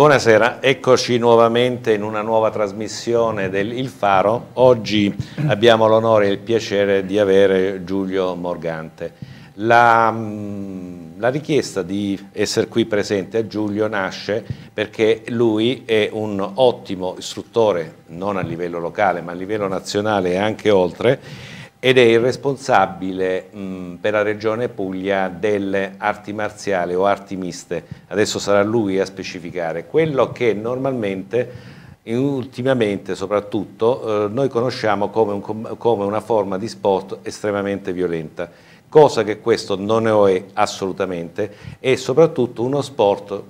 Buonasera, eccoci nuovamente in una nuova trasmissione del Il Faro. Oggi abbiamo l'onore e il piacere di avere Giulio Morgante. La, mm, la, richiesta di essere qui presente a Giulio nasce perché lui è un ottimo istruttore, non a livello locale ma a livello nazionale e anche oltre, ed è il responsabile mh, per la regione Puglia delle arti marziali o arti miste. Adesso sarà lui a specificare quello che normalmente ultimamente soprattutto eh, noi conosciamo come, un, come una forma di sport estremamente violenta cosa che questo non è assolutamente e soprattutto uno sport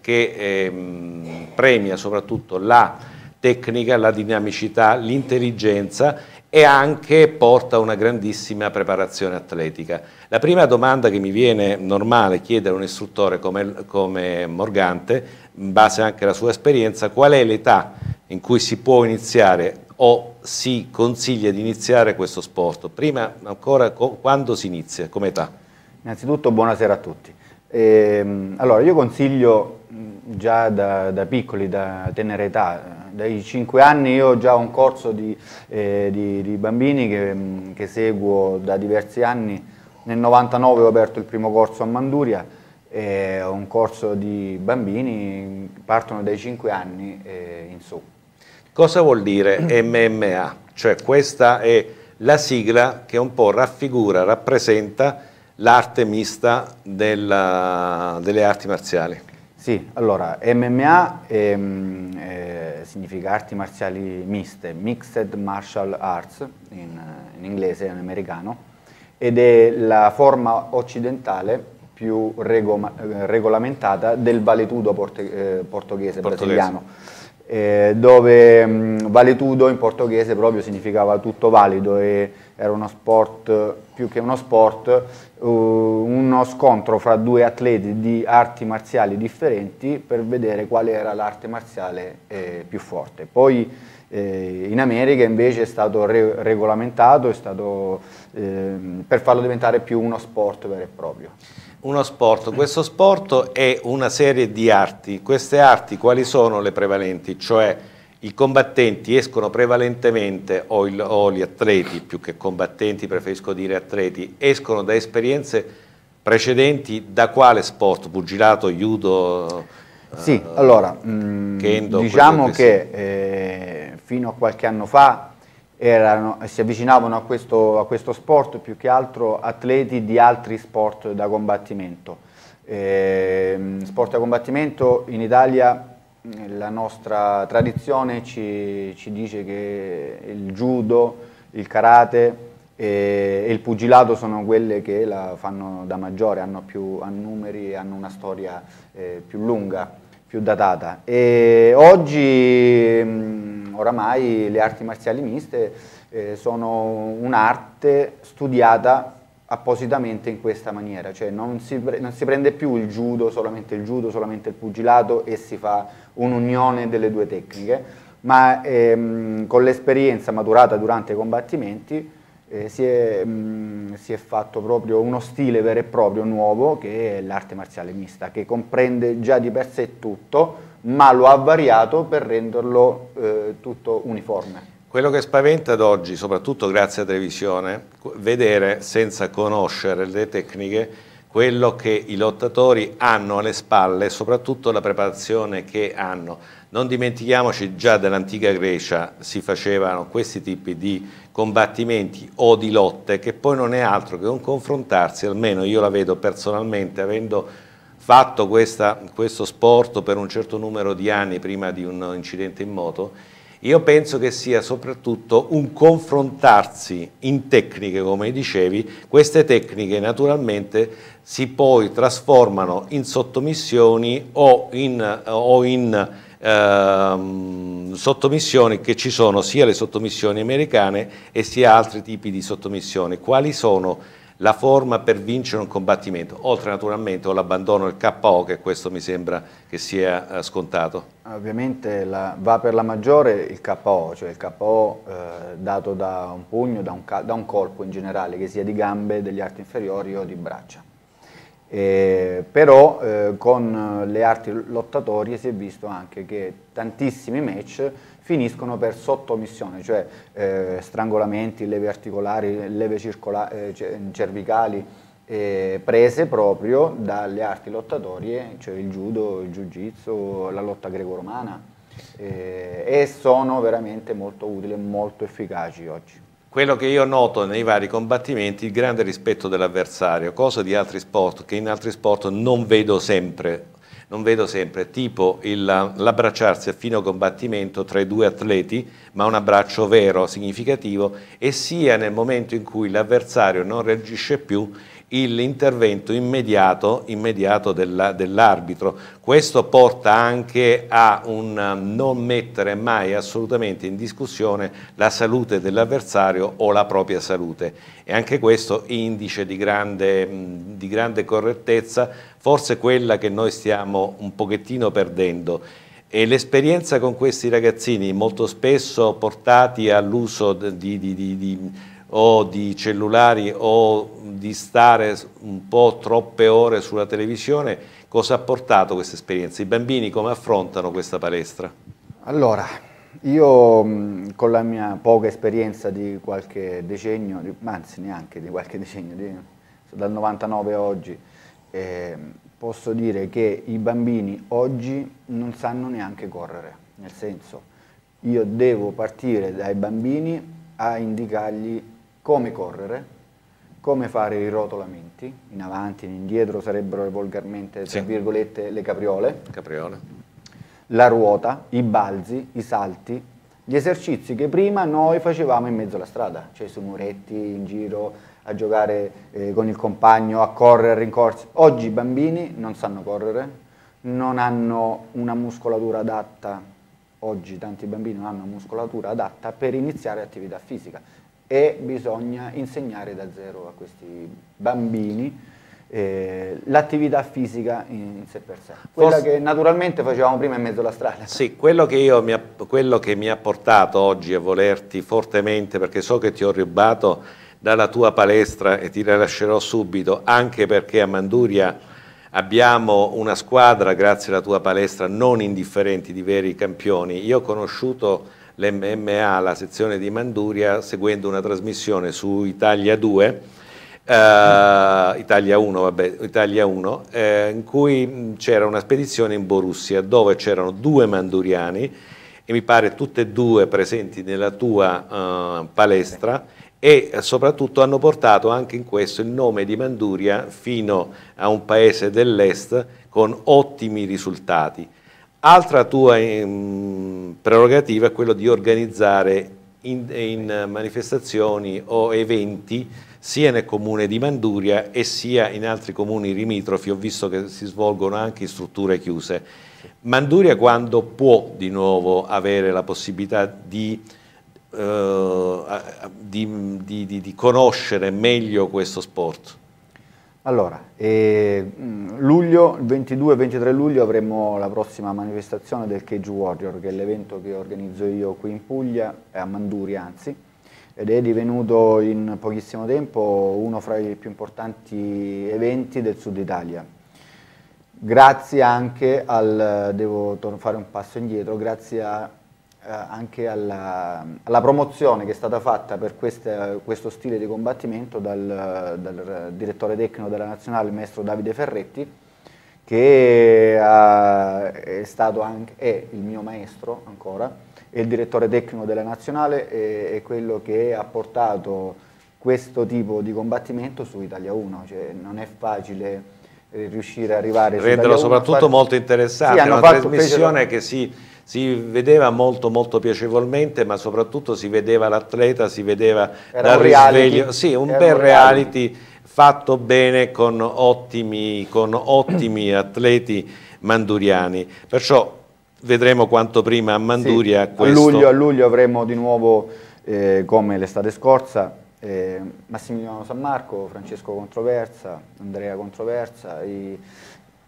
che eh, premia soprattutto la tecnica, la dinamicità, l'intelligenza e anche porta a una grandissima preparazione atletica. La prima domanda che mi viene normale chiedere a un istruttore come, come Morgante, in base anche alla sua esperienza, qual è l'età in cui si può iniziare o si consiglia di iniziare questo sport? Prima ancora, quando si inizia, come età? Innanzitutto buonasera a tutti. Ehm, allora, io consiglio già da, da, piccoli, da tenera età. Dai 5 anni io ho già un corso di, eh, di, di bambini che, mm, che, seguo da diversi anni. Nel 99 ho aperto il primo corso a Manduria, è un corso di bambini che partono dai 5 anni eh, in su. Cosa vuol dire MMA? Cioè questa è la sigla che un po' raffigura, rappresenta l'arte mista della, delle arti marziali. Sì, allora MMA è, è, significa arti marziali miste, Mixed Martial Arts in, in inglese in americano, ed è la forma occidentale più rego, eh, regolamentata del valetudo porte, eh, portoghese, brasiliano, eh, dove mh, mm, valetudo in portoghese proprio significava tutto valido e era uno sport più che uno sport, uh, uno scontro fra due atleti di arti marziali differenti per vedere quale era l'arte marziale eh, più forte. Poi eh, in America invece è stato re regolamentato, è stato, eh, per farlo diventare più uno sport vero e proprio. Uno sport, questo sport è una serie di arti, queste arti quali sono le prevalenti? Cioè i combattenti escono prevalentemente, o, il, o, gli atleti, più che combattenti preferisco dire atleti, escono da esperienze precedenti da quale sport? Pugilato, judo? Sì, eh, allora, mh, mm, kendo, diciamo che, eh, fino a qualche anno fa erano, si avvicinavano a questo, a questo sport più che altro atleti di altri sport da combattimento. Eh, sport da combattimento in Italia la nostra tradizione ci, ci, dice che il judo, il karate e, e, il pugilato sono quelle che la fanno da maggiore, hanno più hanno numeri, hanno una storia eh, più lunga, più datata. E oggi mh, mm, oramai le arti marziali miste eh, sono un'arte studiata appositamente in questa maniera, cioè non si, non si, prende più il judo, solamente il judo, solamente il pugilato e si fa un'unione delle due tecniche, ma ehm, con l'esperienza maturata durante i combattimenti eh, si, è, mh, mm, si, è, fatto proprio uno stile vero e proprio nuovo che è l'arte marziale mista, che comprende già di per sé tutto, ma lo ha variato per renderlo eh, tutto uniforme. Quello che spaventa ad oggi, soprattutto grazie a televisione, vedere senza conoscere le tecniche quello che i lottatori hanno alle spalle, soprattutto la preparazione che hanno. Non dimentichiamoci già dell'antica Grecia si facevano questi tipi di combattimenti o di lotte che poi non è altro che un confrontarsi, almeno io la vedo personalmente avendo fatto questa, questo sport per un certo numero di anni prima di un incidente in moto io penso che sia soprattutto un confrontarsi in tecniche, come dicevi, queste tecniche naturalmente si poi trasformano in sottomissioni o in, o in Ehm, sottomissioni che ci sono sia le sottomissioni americane e sia altri tipi di sottomissioni. Quali sono la forma per vincere un combattimento, oltre naturalmente all'abbandono del KO che questo mi sembra che sia eh, scontato. Ah, ovviamente la, va per la maggiore il KO, cioè il KO eh, dato da un pugno, da un, da un, colpo in generale, che sia di gambe, degli arti inferiori o di braccia. E, eh, però eh, con le arti lottatorie si è visto anche che tantissimi match finiscono per sottomissione, cioè eh, strangolamenti, leve articolari, leve eh, cervicali, eh, prese proprio dalle arti lottatorie, eh, cioè il judo, il jiu-jitsu, la lotta greco-romana, eh, e sono veramente molto utili e molto efficaci oggi. Quello che io noto nei vari combattimenti è il grande rispetto dell'avversario, cosa di altri sport che in altri sport non vedo sempre non vedo sempre, tipo l'abbracciarsi a fine combattimento tra i due atleti, ma un abbraccio vero, significativo, e sia nel momento in cui l'avversario non reagisce più l'intervento immediato, immediato dell'arbitro. Questo porta anche a un um, non mettere mai assolutamente in discussione la salute dell'avversario o la propria salute e anche questo indice di grande, mm, di grande correttezza, forse quella che noi stiamo un pochettino perdendo e l'esperienza con questi ragazzini molto spesso portati all'uso di, di, di, di o di cellulari o di stare un po' troppe ore sulla televisione, cosa ha portato questa esperienza? I bambini come affrontano questa palestra? Allora, io mm, con la mia poca esperienza di qualche decennio, anzi neanche di qualche decennio, di, dal 99 a oggi, eh, posso dire che i bambini oggi non sanno neanche correre, nel senso io devo partire dai bambini a indicargli come correre, come fare i rotolamenti, in avanti e in indietro sarebbero volgarmente, tra sì. virgolette, le capriole. capriole, la ruota, i balzi, i salti, gli esercizi che prima noi facevamo in mezzo alla strada, cioè su muretti, in giro, a giocare eh, con il compagno, a correre, a rincorsi. Oggi i bambini non sanno correre, non hanno una muscolatura adatta, oggi tanti bambini non hanno muscolatura adatta per iniziare attività fisica e bisogna insegnare da zero a questi bambini eh, l'attività fisica in, in, sé per sé, quella Forse... che naturalmente facevamo prima in mezzo alla strada. Sì, quello che, io mi ha, quello che mi ha portato oggi a volerti fortemente, perché so che ti ho rubato dalla tua palestra e ti rilascerò subito, anche perché a Manduria abbiamo una squadra, grazie alla tua palestra, non indifferenti di veri campioni. Io ho conosciuto l'MMA la sezione di Manduria seguendo una trasmissione su Italia 2, eh, Italia 1, vabbè, Italia 1 eh, in cui c'era una spedizione in Borussia dove c'erano due manduriani e mi pare tutte e due presenti nella tua eh, palestra e soprattutto hanno portato anche in questo il nome di Manduria fino a un paese dell'est con ottimi risultati. Altra tua um, prerogativa è quella di organizzare in, in, eh, manifestazioni o eventi sia nel comune di Manduria e sia in altri comuni limitrofi, ho visto che si svolgono anche in strutture chiuse. Manduria quando può di nuovo avere la possibilità di, eh, di, di, di conoscere meglio questo sport? Allora, eh, luglio, il 22-23 luglio avremo la prossima manifestazione del Cage Warrior, che è l'evento che organizzo io qui in Puglia, a Manduri anzi, ed è divenuto in pochissimo tempo uno fra i più importanti eventi del sud Italia. Grazie anche al, devo fare un passo indietro, grazie a eh, anche alla, alla, promozione che è stata fatta per questa, questo stile di combattimento dal, dal, direttore tecnico della nazionale, il maestro Davide Ferretti, che ha, è stato anche, è il mio maestro ancora, è il direttore tecnico della nazionale e è quello che ha portato questo tipo di combattimento su Italia 1, cioè non è facile eh, riuscire ad arrivare a renderlo soprattutto far... molto interessante, sì, è una trasmissione fecero... che si si vedeva molto molto piacevolmente ma soprattutto si vedeva l'atleta, si vedeva Era dal risveglio, sì un Era bel un reality, reality fatto bene con ottimi, con ottimi atleti manduriani, perciò vedremo quanto prima a Manduria sì, questo. A luglio, a luglio avremo di nuovo eh, come l'estate scorsa eh, Massimiliano San Marco, Francesco Controversa, Andrea Controversa, i,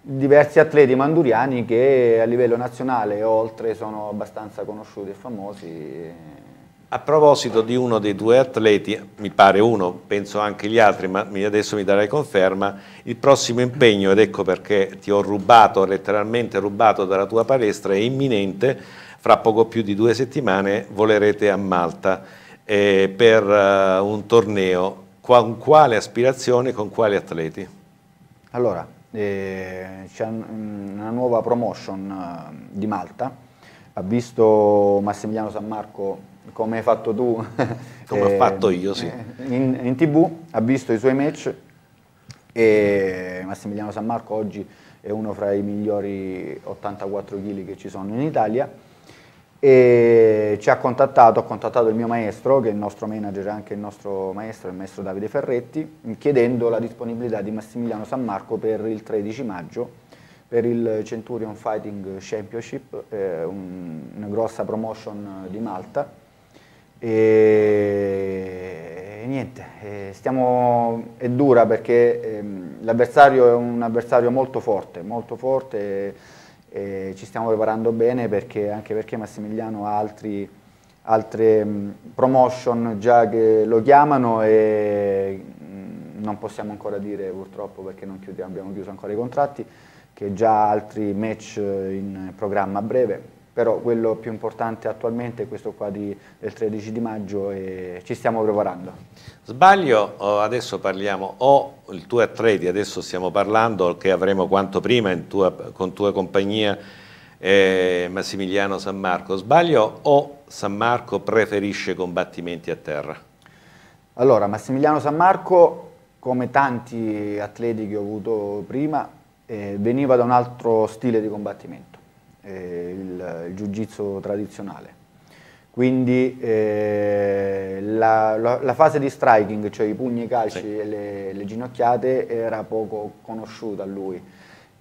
diversi atleti manduriani che a livello nazionale e oltre sono abbastanza conosciuti e famosi. A proposito di uno dei due atleti, mi pare uno, penso anche gli altri, ma adesso mi darai conferma, il prossimo impegno, ed ecco perché ti ho rubato, letteralmente rubato dalla tua palestra, è imminente, fra poco più di due settimane volerete a Malta eh, per uh, un torneo, con quale aspirazione, con quali atleti? Allora, c'è una nuova promotion eh, di Malta, ha visto Massimiliano San Marco come hai fatto tu. come eh, ho fatto io, sì. Eh, in, in, tv, ha visto i suoi match e Massimiliano San Marco oggi è uno fra i migliori 84 kg che ci sono in Italia e ci ha contattato, ha contattato il mio maestro, che è il nostro manager anche il nostro maestro, il maestro Davide Ferretti, chiedendo la disponibilità di Massimiliano San Marco per il 13 maggio per il Centurion Fighting Championship, eh, un, una grossa promotion di Malta. E, e niente, eh, stiamo, è dura perché eh, l'avversario è un avversario molto forte, molto forte e ci stiamo preparando bene perché, anche perché Massimiliano ha altri, altre promotion già che lo chiamano e non possiamo ancora dire purtroppo perché non chiudiamo, abbiamo chiuso ancora i contratti, che già altri match eh, in programma a breve però quello più importante attualmente è questo qua di, del 13 di maggio e ci stiamo preparando. Sbaglio, adesso parliamo o il tuo Attredi, adesso stiamo parlando che avremo quanto prima tua, con tua compagnia eh, Massimiliano San Marco, sbaglio o San Marco preferisce combattimenti a terra? Allora, Massimiliano San Marco, come tanti atleti che ho avuto prima, eh, veniva da un altro stile di combattimento eh, il, il jiu-jitsu tradizionale. Quindi eh, la, la, la, fase di striking, cioè i pugni, i calci sì. e le, le, ginocchiate, era poco conosciuta a lui.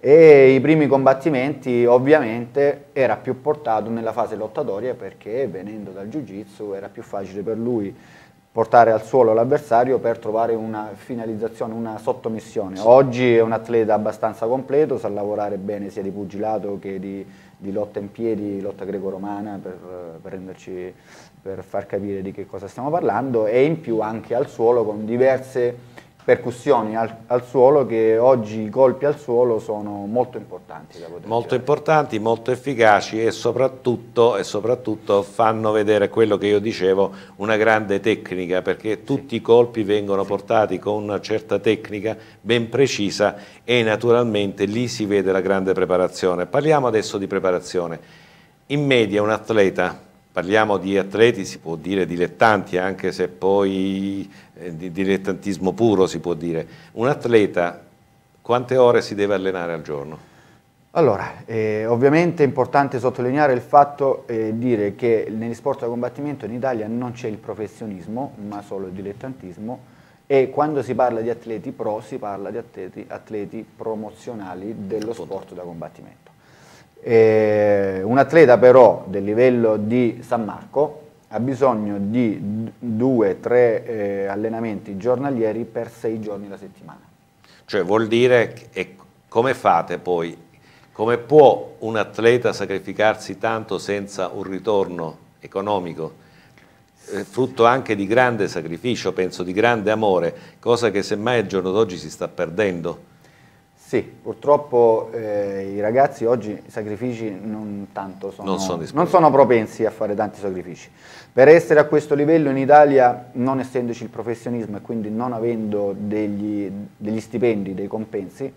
E i primi combattimenti ovviamente era più portato nella fase lottatoria perché venendo dal jiu-jitsu era più facile per lui portare al suolo l'avversario per trovare una finalizzazione, una sottomissione. Oggi è un atleta abbastanza completo, sa lavorare bene sia di pugilato che di, di lotta in piedi, lotta greco-romana, per, per, per far capire di che cosa stiamo parlando, e in più anche al suolo con diverse percussioni al, al, suolo che oggi i colpi al suolo sono molto importanti. molto dire. importanti, molto efficaci e soprattutto, e soprattutto, fanno vedere quello che io dicevo, una grande tecnica perché tutti sì. i colpi vengono sì. portati con una certa tecnica ben precisa e naturalmente lì si vede la grande preparazione. Parliamo adesso di preparazione. In media un atleta parliamo di atleti, si può dire dilettanti, anche se poi eh, di dilettantismo puro si può dire. Un atleta quante ore si deve allenare al giorno? Allora, eh, ovviamente è importante sottolineare il fatto e eh, dire che negli sport da combattimento in Italia non c'è il professionismo, ma solo il dilettantismo e quando si parla di atleti pro si parla di atleti, atleti promozionali dello sport da combattimento. Eh, un atleta però del livello di San Marco ha bisogno di due, 3 eh, allenamenti giornalieri per sei giorni la settimana. Cioè vuol dire, che, come fate poi, come può un atleta sacrificarsi tanto senza un ritorno economico? Eh, frutto anche di grande sacrificio, penso, di grande amore, cosa che semmai al giorno d'oggi si sta perdendo sì, purtroppo eh, i ragazzi oggi i sacrifici non tanto sono, non sono, non sono propensi a fare tanti sacrifici. Per essere a questo livello in Italia, non essendoci il professionismo e quindi non avendo degli, degli stipendi, dei compensi,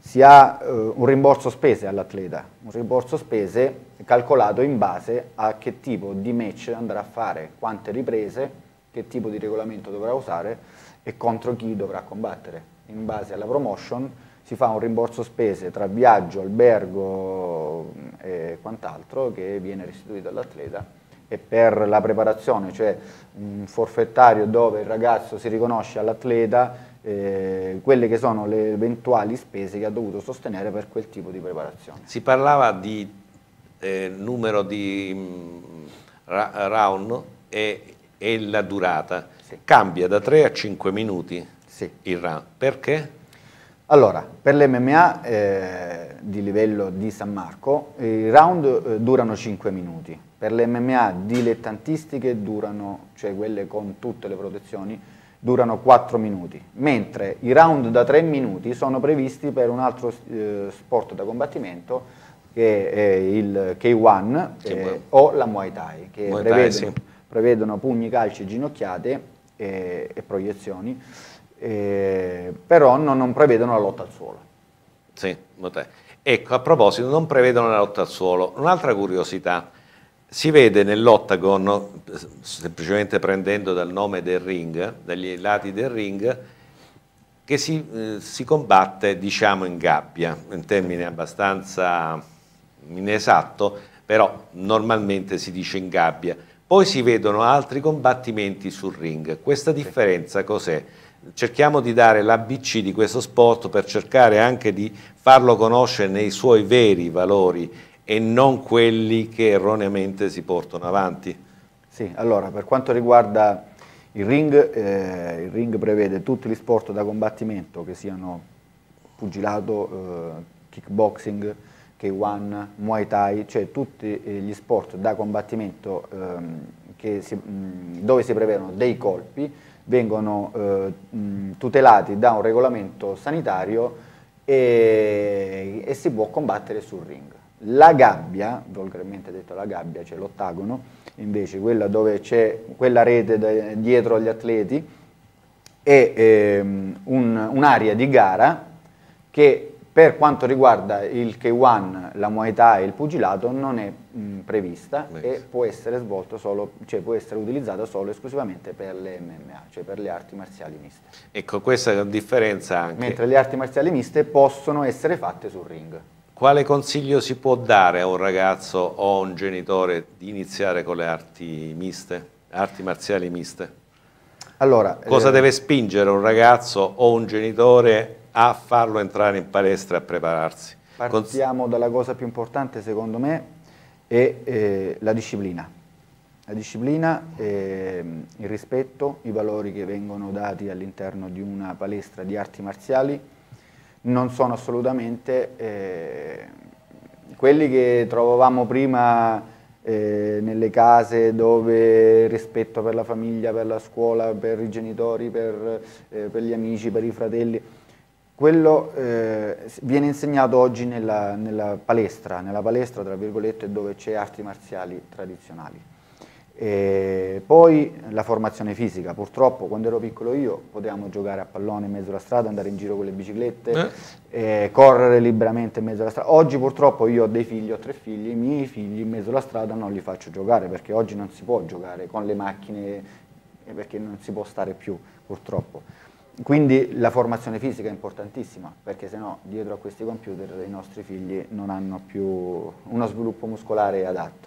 si ha eh, un rimborso spese all'atleta, un rimborso spese calcolato in base a che tipo di match andrà a fare, quante riprese, che tipo di regolamento dovrà usare e contro chi dovrà combattere. In base alla promotion si fa un rimborso spese tra viaggio, albergo mm, e quant'altro che viene restituito all'atleta e per la preparazione, cioè un forfettario dove il ragazzo si riconosce all'atleta eh, quelle che sono le eventuali spese che ha dovuto sostenere per quel tipo di preparazione. Si parlava di eh, numero di mh, mm, round e, e, la durata. Sì. Cambia da 3 a 5 minuti sì. il round. Perché? Allora, per l'MMA eh, di livello di San Marco, i round eh, durano 5 minuti. Per le MMA dilettantistiche durano, cioè quelle con tutte le protezioni, durano 4 minuti, mentre i round da 3 minuti sono previsti per un altro eh, sport da combattimento che è il K1 eh, o la Muay Thai, che Muay Thai, prevedono, sì. prevedono, pugni, calci, ginocchiate e, eh, e proiezioni eh, però no, non prevedono la lotta al suolo. Sì, ecco, a proposito, non prevedono la lotta al suolo. Un'altra curiosità, si vede nell'ottagon, semplicemente prendendo dal nome del ring, dagli lati del ring, che si, eh, si combatte diciamo in gabbia, un termine abbastanza inesatto, però normalmente si dice in gabbia. Poi si vedono altri combattimenti sul ring. Questa differenza cos'è? cerchiamo di dare l'ABC di questo sport per cercare anche di farlo conoscere nei suoi veri valori e non quelli che erroneamente si portano avanti. Sì, allora per quanto riguarda il ring, eh, il ring prevede tutti gli sport da combattimento che siano pugilato, eh, kickboxing, K1, Muay Thai, cioè tutti eh, gli sport da combattimento eh, si, mm, dove si prevedono dei colpi vengono eh, tutelati da un regolamento sanitario e, e, si può combattere sul ring. La gabbia, volgarmente detto la gabbia, cioè l'ottagono, invece quella dove c'è quella rete de, dietro agli atleti, è ehm, un'area di gara che per quanto riguarda il K1, la Muay Thai e il pugilato non è mh, prevista Beh, e può essere, svolto solo, cioè, può essere utilizzata solo esclusivamente per le MMA, cioè per le arti marziali miste. Ecco, questa è la differenza anche. Mentre le arti marziali miste possono essere fatte sul ring. Quale consiglio si può dare a un ragazzo o a un genitore di iniziare con le arti miste, arti marziali miste? Allora, Cosa eh, deve spingere un ragazzo o un genitore a farlo entrare in palestra a prepararsi. Partiamo dalla cosa più importante secondo me, è eh, la disciplina. La disciplina, eh, il rispetto, i valori che vengono dati all'interno di una palestra di arti marziali non sono assolutamente eh, quelli che trovavamo prima eh, nelle case dove rispetto per la famiglia, per la scuola, per i genitori, per, eh, per gli amici, per i fratelli quello eh, viene insegnato oggi nella, nella, palestra, nella palestra tra virgolette dove c'è arti marziali tradizionali. E poi la formazione fisica, purtroppo quando ero piccolo io potevamo giocare a pallone in mezzo alla strada, andare in giro con le biciclette, eh. Eh, correre liberamente in mezzo alla strada. Oggi purtroppo io ho dei figli, ho tre figli, i miei figli in mezzo alla strada non li faccio giocare perché oggi non si può giocare con le macchine perché non si può stare più purtroppo. Quindi la formazione fisica è importantissima, perché se no dietro a questi computer i nostri figli non hanno più uno sviluppo muscolare adatto.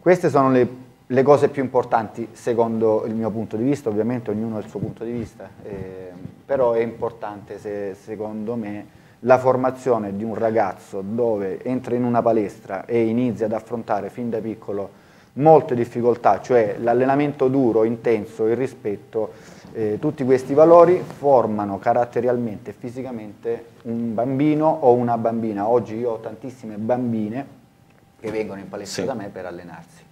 Queste sono le, le cose più importanti secondo il mio punto di vista, ovviamente ognuno ha il suo punto di vista, eh, però è importante se, secondo me la formazione di un ragazzo dove entra in una palestra e inizia ad affrontare fin da piccolo molte difficoltà, cioè l'allenamento duro, intenso, il rispetto, eh, tutti questi valori formano caratterialmente e fisicamente un bambino o una bambina. Oggi io ho tantissime bambine che vengono in palestra sì. da me per allenarsi.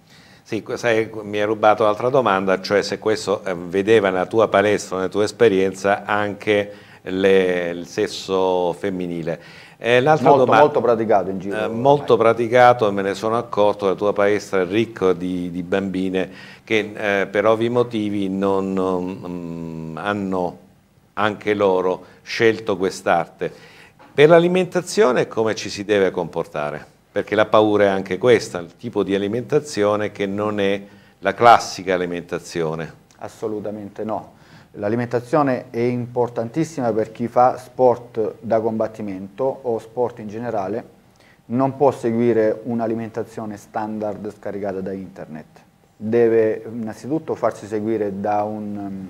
Sì, sai, mi hai rubato l'altra domanda, cioè se questo eh, vedeva nella tua palestra, nella tua esperienza, anche le, il sesso femminile. Eh, molto, domanda, molto, praticato in giro. Eh, molto praticato me ne sono accorto, la tua palestra è ricca di, di, bambine che eh, per ovvi motivi non, non, mm, hanno anche loro scelto quest'arte. Per l'alimentazione come ci si deve comportare? Perché la paura è anche questa, il tipo di alimentazione che non è la classica alimentazione. Assolutamente no L'alimentazione è importantissima per chi fa sport da combattimento o sport in generale, non può seguire un'alimentazione standard scaricata da internet. Deve innanzitutto farsi seguire da, un,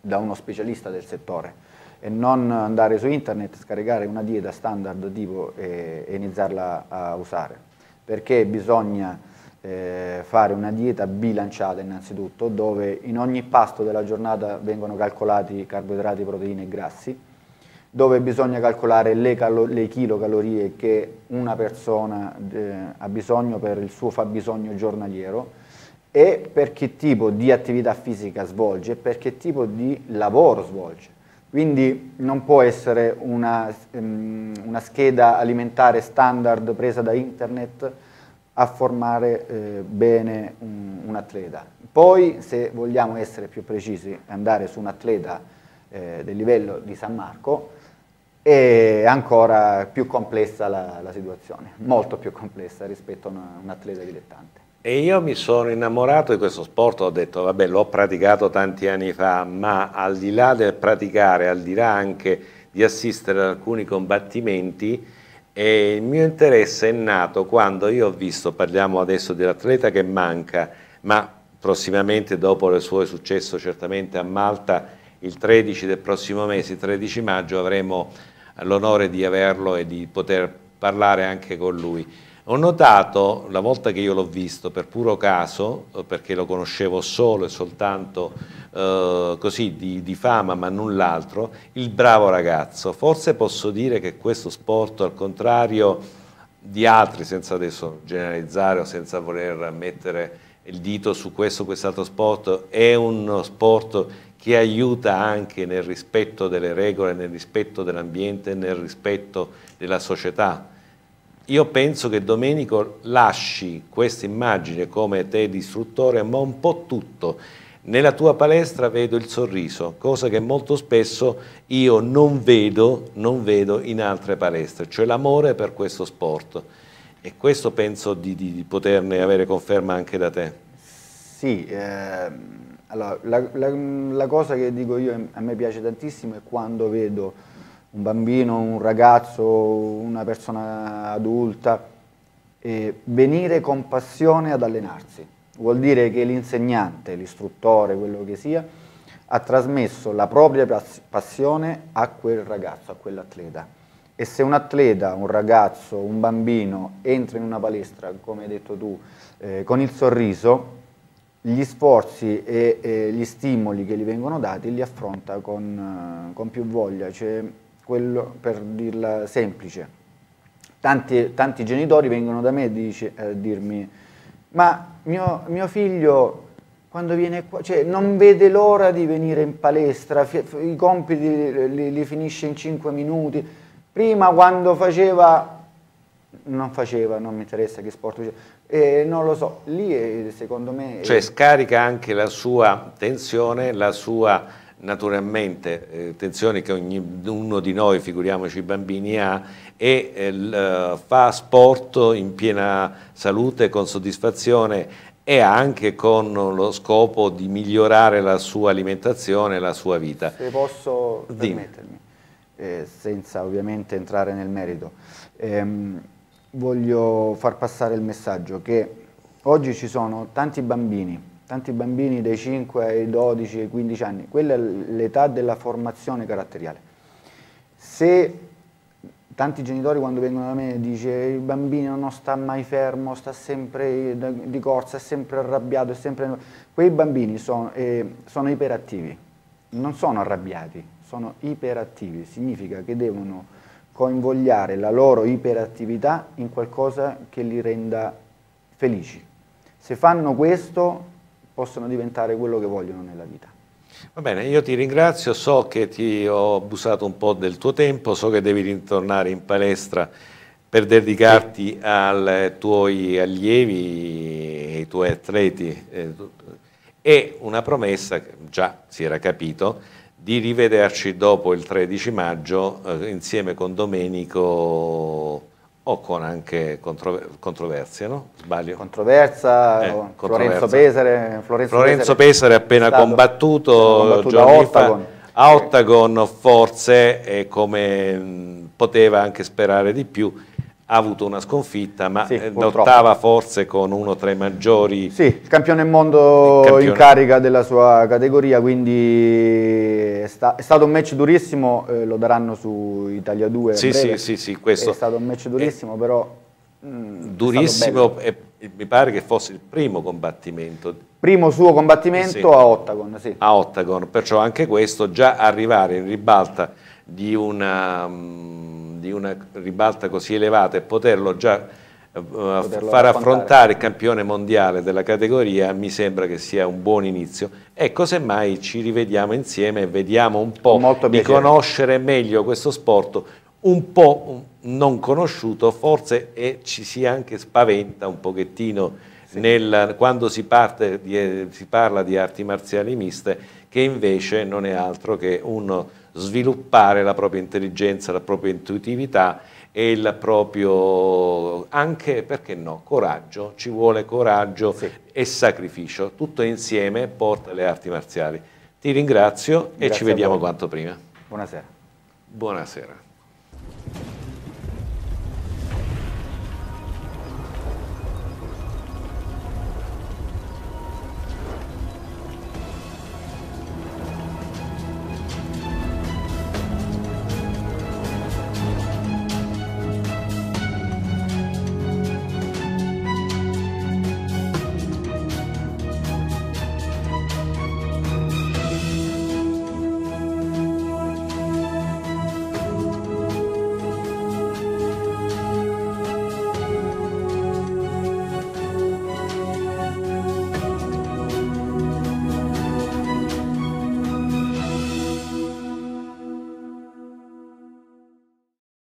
da uno specialista del settore e non andare su internet, scaricare una dieta standard tipo e, e iniziarla a usare, perché bisogna eh, fare una dieta bilanciata innanzitutto, dove in ogni pasto della giornata vengono calcolati carboidrati, proteine e grassi, dove bisogna calcolare le, calo le chilocalorie che una persona eh, ha bisogno per il suo fabbisogno giornaliero e per che tipo di attività fisica svolge e per che tipo di lavoro svolge. Quindi non può essere una, um, una scheda alimentare standard presa da internet a formare eh, bene un, un, atleta. Poi se vogliamo essere più precisi andare su un atleta eh, del livello di San Marco è ancora più complessa la, la situazione, molto più complessa rispetto a una, un atleta dilettante. E io mi sono innamorato di questo sport, ho detto vabbè l'ho praticato tanti anni fa, ma al di là del praticare, al di là anche di assistere ad alcuni combattimenti, e il mio interesse è nato quando io ho visto, parliamo adesso dell'atleta che manca, ma prossimamente dopo il suo successo certamente a Malta, il 13 del prossimo mese, 13 maggio, avremo l'onore di averlo e di poter parlare anche con lui. Ho notato, la volta che io l'ho visto, per puro caso, eh, perché lo conoscevo solo e soltanto eh, così di, di, fama ma null'altro, il bravo ragazzo. Forse posso dire che questo sport, al contrario di altri, senza adesso generalizzare o senza voler mettere il dito su questo o quest'altro sport, è uno sport che aiuta anche nel rispetto delle regole, nel rispetto dell'ambiente, nel rispetto della società io penso che Domenico lasci questa immagine come te distruttore, ma un po' tutto. Nella tua palestra vedo il sorriso, cosa che molto spesso io non vedo, non vedo in altre palestre, cioè l'amore per questo sport. E questo penso di, di, di, poterne avere conferma anche da te. Sì, eh, allora, la, la, la, cosa che dico io a me piace tantissimo è quando vedo un bambino, un ragazzo, una persona adulta, eh, venire con passione ad allenarsi. Vuol dire che l'insegnante, l'istruttore, quello che sia, ha trasmesso la propria passione a quel ragazzo, a quell'atleta. E se un atleta, un ragazzo, un bambino entra in una palestra, come hai detto tu, eh, con il sorriso, gli sforzi e, e, gli stimoli che gli vengono dati li affronta con, eh, con più voglia. Cioè, quello per dirla semplice. Tanti, tanti genitori vengono da me dice, a eh, dirmi ma mio, mio figlio quando viene qua, cioè non vede l'ora di venire in palestra, i compiti li, li, finisce in 5 minuti. Prima quando faceva, non faceva, non mi interessa che sport faceva, eh, non lo so, lì è, secondo me... Cioè scarica anche la sua tensione, la sua naturalmente eh, tensioni che ognuno di noi, figuriamoci i bambini, ha e eh, eh, fa sport in piena salute, con soddisfazione e anche con lo scopo di migliorare la sua alimentazione e la sua vita. Se posso Dimmi. permettermi, eh, senza ovviamente entrare nel merito, ehm, voglio far passare il messaggio che oggi ci sono tanti bambini tanti bambini dai 5 ai 12 ai 15 anni, quella è l'età della formazione caratteriale. Se tanti genitori quando vengono da me dice il bambino non sta mai fermo, sta sempre di corsa, è sempre arrabbiato, è sempre... quei bambini sono, eh, sono iperattivi, non sono arrabbiati, sono iperattivi, significa che devono coinvogliare la loro iperattività in qualcosa che li renda felici. Se fanno questo possono diventare quello che vogliono nella vita. Va bene, io ti ringrazio, so che ti ho abusato un po' del tuo tempo, so che devi ritornare in palestra per dedicarti sì. ai tuoi allievi, ai tuoi atleti eh, e una promessa, già si era capito, di rivederci dopo il 13 maggio eh, insieme con Domenico o con anche controver controversie, no? Sbaglio? Controversa, eh, controversa. Florenzo Pesare. Florenzo, Florenzo Pesare appena combattuto, combattuto a Ottagon. fa a Ottagon, forse come mh, poteva anche sperare di più ha avuto una sconfitta, ma sì, eh, lottava forse con uno tra i maggiori. Sì, il campione mondo campione. in carica della sua categoria, quindi è, sta è stato un match durissimo, eh, lo daranno su Italia 2. Sì, sì, sì, sì, questo. È stato un match durissimo, è però... Mm, durissimo, e mi pare che fosse il primo combattimento. Primo suo combattimento sì. a Ottagon, sì. A Ottagon, perciò anche questo, già arrivare in ribalta di una, mm, di una ribalta così elevata e poterlo già eh, Poterlo far affrontare. affrontare il campione mondiale della categoria mi sembra che sia un buon inizio. Ecco, semmai ci rivediamo insieme e vediamo un po' Molto di piacere. conoscere meglio questo sport, un po' non conosciuto forse e ci si anche spaventa un pochettino sì. nel, quando si, parte, si parla di arti marziali miste, che invece non è altro che uno sviluppare la propria intelligenza, la propria intuitività e il proprio, anche perché no, coraggio, ci vuole coraggio sì. e sacrificio, tutto insieme porta alle arti marziali. Ti ringrazio Grazie e ci vediamo quanto prima. Buonasera. Buonasera.